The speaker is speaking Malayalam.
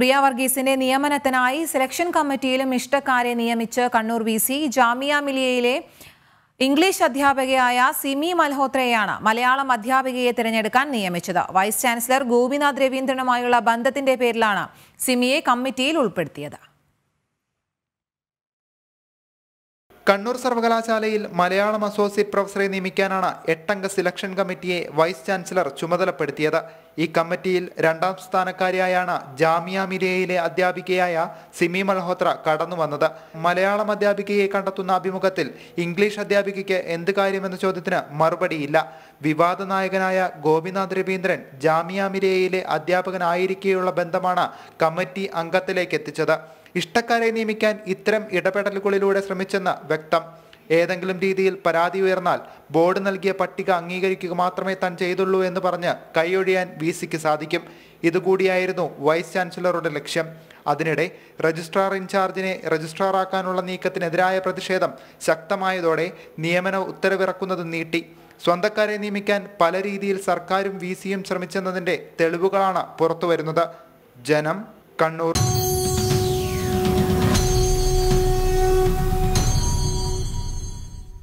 പ്രിയ വർഗീസിന്റെ നിയമനത്തിനായി സെലക്ഷൻ കമ്മിറ്റിയിലും ഇഷ്ടക്കാരെ നിയമിച്ച് കണ്ണൂർ വി സി ജാമിയ മിലിയയിലെ ഇംഗ്ലീഷ് അധ്യാപികയായ സിമി മൽഹോത്രയെയാണ് മലയാളം അധ്യാപികയെ തിരഞ്ഞെടുക്കാൻ നിയമിച്ചത് വൈസ് ചാൻസലർ ഗോപിനാഥ് രവീന്ദ്രനുമായുള്ള ബന്ധത്തിന്റെ പേരിലാണ് സിമിയെ കമ്മിറ്റിയിൽ ഉൾപ്പെടുത്തിയത് കണ്ണൂർ സർവകലാശാലയിൽ മലയാളം അസോസിയേറ്റ് പ്രൊഫസറെ നിയമിക്കാനാണ് എട്ടംഗ സെലക്ഷൻ കമ്മിറ്റിയെ വൈസ് ചാൻസലർ ചുമതലപ്പെടുത്തിയത് ഈ കമ്മിറ്റിയിൽ രണ്ടാം സ്ഥാനക്കാരിയായാണ് ജാമിയ മിരിയയിലെ അധ്യാപികയായ സിമി മൽഹോത്ര കടന്നു വന്നത് മലയാളം അധ്യാപികയെ കണ്ടെത്തുന്ന അഭിമുഖത്തിൽ ഇംഗ്ലീഷ് അധ്യാപികയ്ക്ക് എന്ത് കാര്യമെന്ന ചോദ്യത്തിന് മറുപടിയില്ല വിവാദ നായകനായ ഗോപിനാഥ് രവീന്ദ്രൻ ജാമിയ മിരിയയിലെ അധ്യാപകനായിരിക്കെയുള്ള ബന്ധമാണ് കമ്മിറ്റി അംഗത്തിലേക്ക് എത്തിച്ചത് ഇഷ്ടക്കാരെ നിയമിക്കാൻ ഇത്തരം ഇടപെടലുകളിലൂടെ ശ്രമിച്ചെന്ന് വ്യക്തം ഏതെങ്കിലും രീതിയിൽ പരാതി ഉയർന്നാൽ ബോർഡ് നൽകിയ പട്ടിക അംഗീകരിക്കുക മാത്രമേ താൻ ചെയ്തുള്ളൂ എന്ന് പറഞ്ഞ് കൈയൊഴിയാൻ വി സിക്ക് സാധിക്കും ഇതുകൂടിയായിരുന്നു വൈസ് ചാൻസലറുടെ ലക്ഷ്യം അതിനിടെ രജിസ്ട്രാർ ഇൻചാർജിനെ രജിസ്ട്രാറാക്കാനുള്ള നീക്കത്തിനെതിരായ പ്രതിഷേധം ശക്തമായതോടെ നിയമന ഉത്തരവിറക്കുന്നത് നീട്ടി സ്വന്തക്കാരെ നിയമിക്കാൻ പല രീതിയിൽ സർക്കാരും വി സിയും ശ്രമിച്ചെന്നതിൻ്റെ തെളിവുകളാണ് പുറത്തുവരുന്നത് ജനം കണ്ണൂർ